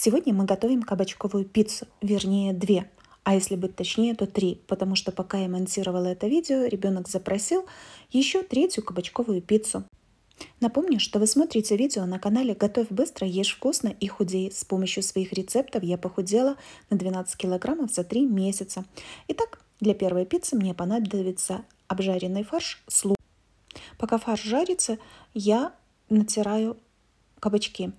Сегодня мы готовим кабачковую пиццу, вернее две, а если быть точнее, то три, потому что пока я монтировала это видео, ребенок запросил еще третью кабачковую пиццу. Напомню, что вы смотрите видео на канале «Готовь быстро, ешь вкусно и худей». С помощью своих рецептов я похудела на 12 килограммов за 3 месяца. Итак, для первой пиццы мне понадобится обжаренный фарш с луком. Пока фарш жарится, я натираю кабачки.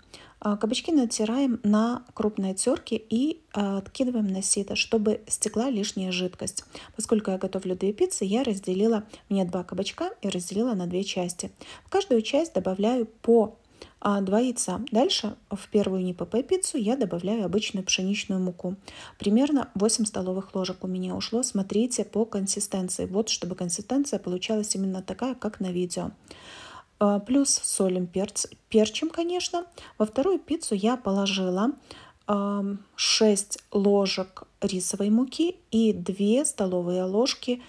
А, кабачки натираем на крупной терке и а, откидываем на сито, чтобы стекла лишняя жидкость. Поскольку я готовлю две пиццы, я разделила, мне два кабачка и разделила на две части. В каждую часть добавляю по а, два яйца. Дальше в первую НПП пиццу я добавляю обычную пшеничную муку. Примерно 8 столовых ложек у меня ушло. Смотрите по консистенции. Вот чтобы консистенция получалась именно такая, как на видео. А, плюс солим перц, перчим, конечно. Во вторую пиццу я положила 6 ложек рисовой муки и 2 столовые ложки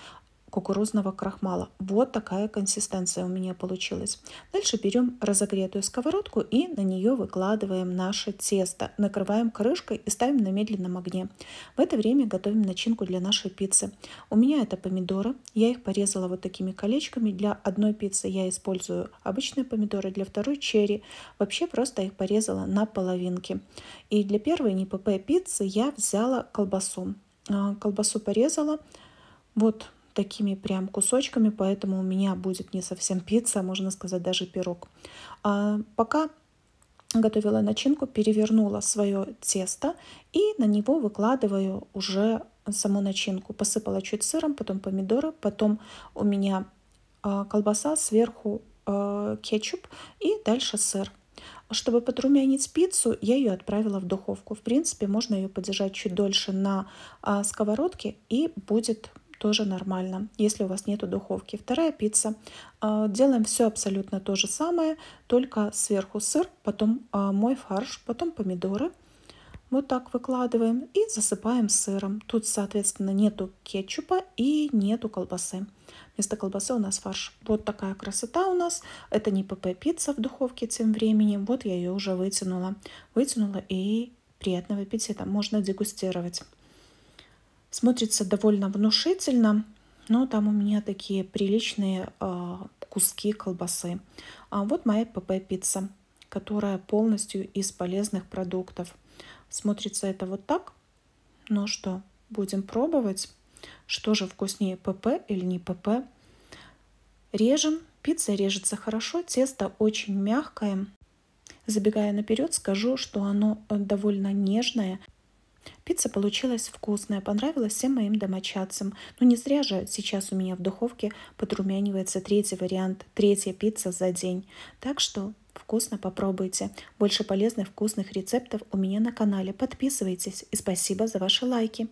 кукурузного крахмала. Вот такая консистенция у меня получилась. Дальше берем разогретую сковородку и на нее выкладываем наше тесто. Накрываем крышкой и ставим на медленном огне. В это время готовим начинку для нашей пиццы. У меня это помидоры. Я их порезала вот такими колечками. Для одной пиццы я использую обычные помидоры, для второй черри. Вообще просто их порезала на половинки. И для первой не ПП пиццы я взяла колбасу. А, колбасу порезала. Вот такими прям кусочками, поэтому у меня будет не совсем пицца, а можно сказать, даже пирог. А пока готовила начинку, перевернула свое тесто и на него выкладываю уже саму начинку. Посыпала чуть сыром, потом помидоры, потом у меня а, колбаса, сверху а, кетчуп и дальше сыр. Чтобы подрумянить пиццу, я ее отправила в духовку. В принципе, можно ее подержать чуть дольше на сковородке и будет тоже нормально, если у вас нету духовки. Вторая пицца. А, делаем все абсолютно то же самое, только сверху сыр, потом а, мой фарш, потом помидоры. Вот так выкладываем и засыпаем сыром. Тут, соответственно, нету кетчупа и нету колбасы. Вместо колбасы у нас фарш. Вот такая красота у нас. Это не ПП-пицца в духовке тем временем. Вот я ее уже вытянула. Вытянула и приятного аппетита. Можно дегустировать. Смотрится довольно внушительно, но там у меня такие приличные а, куски колбасы. А вот моя ПП-пицца, которая полностью из полезных продуктов. Смотрится это вот так. Ну что, будем пробовать. Что же вкуснее, ПП или не ПП? Режем. Пицца режется хорошо, тесто очень мягкое. Забегая наперед, скажу, что оно э, довольно нежное Пицца получилась вкусная, понравилась всем моим домочадцам. Но ну, не зря же сейчас у меня в духовке подрумянивается третий вариант, третья пицца за день. Так что вкусно попробуйте. Больше полезных вкусных рецептов у меня на канале. Подписывайтесь и спасибо за ваши лайки.